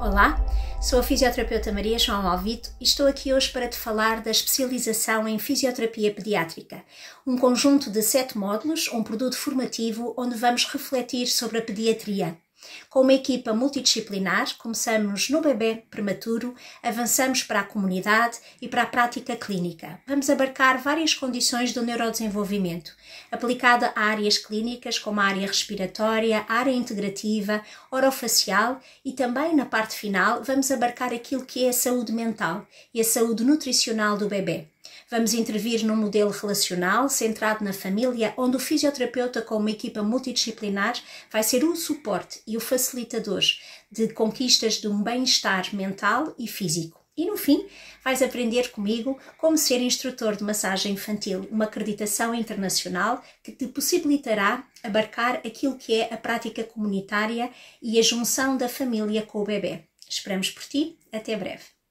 Olá, sou a fisioterapeuta Maria João Alvito e estou aqui hoje para te falar da especialização em fisioterapia pediátrica, um conjunto de sete módulos, um produto formativo onde vamos refletir sobre a pediatria. Com uma equipa multidisciplinar, começamos no bebê prematuro, avançamos para a comunidade e para a prática clínica. Vamos abarcar várias condições do neurodesenvolvimento, aplicada a áreas clínicas como a área respiratória, a área integrativa, orofacial e também na parte final vamos abarcar aquilo que é a saúde mental e a saúde nutricional do bebê. Vamos intervir num modelo relacional centrado na família, onde o fisioterapeuta, com uma equipa multidisciplinar, vai ser o suporte e o facilitador de conquistas de um bem-estar mental e físico. E no fim, vais aprender comigo como ser instrutor de massagem infantil, uma acreditação internacional que te possibilitará abarcar aquilo que é a prática comunitária e a junção da família com o bebê. Esperamos por ti, até breve.